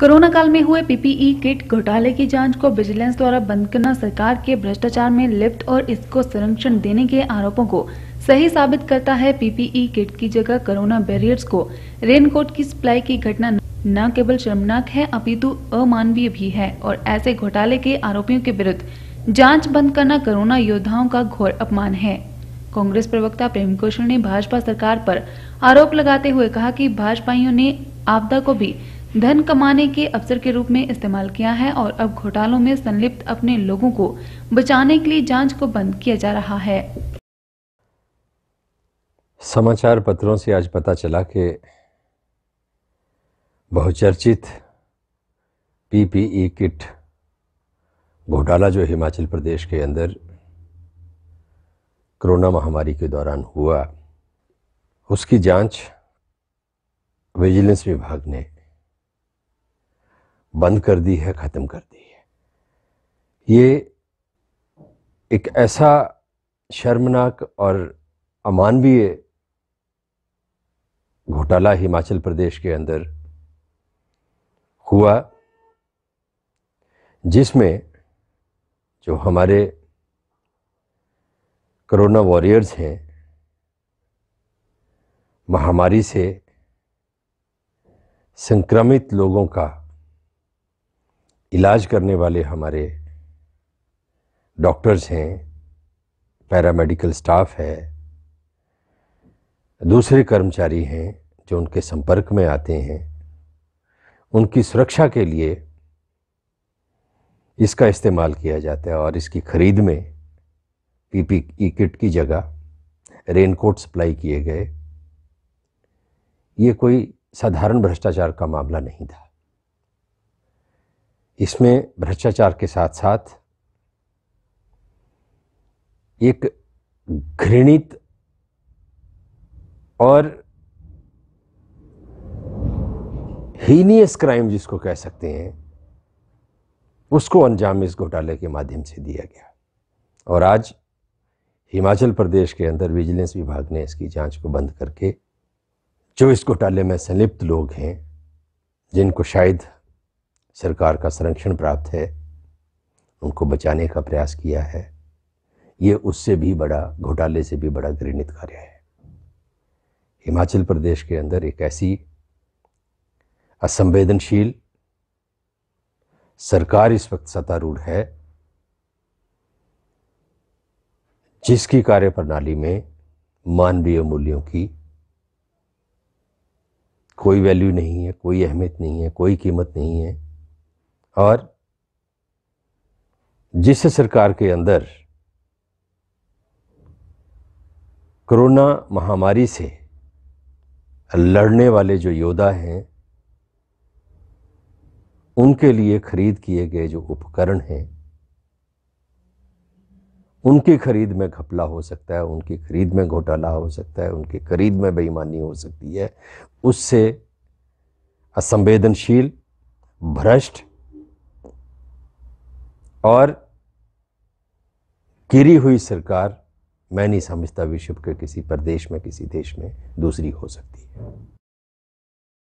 corona काल में हुए पीपीई किट घोटाले की जांच को विजिलेंस द्वारा बंद करना सरकार के भ्रष्टाचार में लिप्त और इसको संरक्षण देने के आरोपों को सही साबित करता है पीपीई किट की जगह कोरोना बैरियर्स को रेनकोट की सप्लाई की घटना न केवल शर्मनाक है अपितु अमानवीय भी है और ऐसे घोटाले के आरोपियों के विरुद्ध जांच बंद करना कोरोना योद्धाओं का घोर अपमान है कांग्रेस प्रवक्ता प्रेम कौशल ने भाजपा सरकार आरोप आरोप लगाते हुए कहा की भाजपाइयों ने आपदा को भी धन कमाने के अवसर के रूप में इस्तेमाल किया है और अब घोटालों में संलिप्त अपने लोगों को बचाने के लिए जांच को बंद किया जा रहा है समाचार पत्रों से आज पता चला कि बहुचर्चित पीपीई किट घोटाला जो हिमाचल प्रदेश के अंदर कोरोना महामारी के दौरान हुआ उसकी जांच विजिलेंस विभाग ने बंद कर दी है ख़त्म कर दी है ये एक ऐसा शर्मनाक और अमानवीय घोटाला हिमाचल प्रदेश के अंदर हुआ जिसमें जो हमारे कोरोना वॉरियर्स हैं महामारी से संक्रमित लोगों का इलाज करने वाले हमारे डॉक्टर्स हैं पैरामेडिकल स्टाफ है दूसरे कर्मचारी हैं जो उनके संपर्क में आते हैं उनकी सुरक्षा के लिए इसका इस्तेमाल किया जाता है और इसकी खरीद में पीपीई किट की जगह रेनकोट सप्लाई किए गए ये कोई साधारण भ्रष्टाचार का मामला नहीं था इसमें भ्रष्टाचार के साथ साथ एक घृणित और हीनियस क्राइम जिसको कह सकते हैं उसको अंजाम इस घोटाले के माध्यम से दिया गया और आज हिमाचल प्रदेश के अंदर विजिलेंस विभाग ने इसकी जांच को बंद करके जो इस घोटाले में संलिप्त लोग हैं जिनको शायद सरकार का संरक्षण प्राप्त है उनको बचाने का प्रयास किया है ये उससे भी बड़ा घोटाले से भी बड़ा घृणित कार्य है हिमाचल प्रदेश के अंदर एक ऐसी असंवेदनशील सरकार इस वक्त सत्तारूढ़ है जिसकी कार्यप्रणाली में मानवीय मूल्यों की कोई वैल्यू नहीं है कोई अहमियत नहीं है कोई कीमत नहीं है और जिस सरकार के अंदर कोरोना महामारी से लड़ने वाले जो योद्धा हैं उनके लिए खरीद किए गए जो उपकरण हैं उनकी खरीद में घपला हो सकता है उनकी खरीद में घोटाला हो सकता है उनकी खरीद में बेईमानी हो सकती है उससे असंवेदनशील भ्रष्ट और गिरी हुई सरकार मैं नहीं समझता विश्व के किसी प्रदेश में किसी देश में दूसरी हो सकती है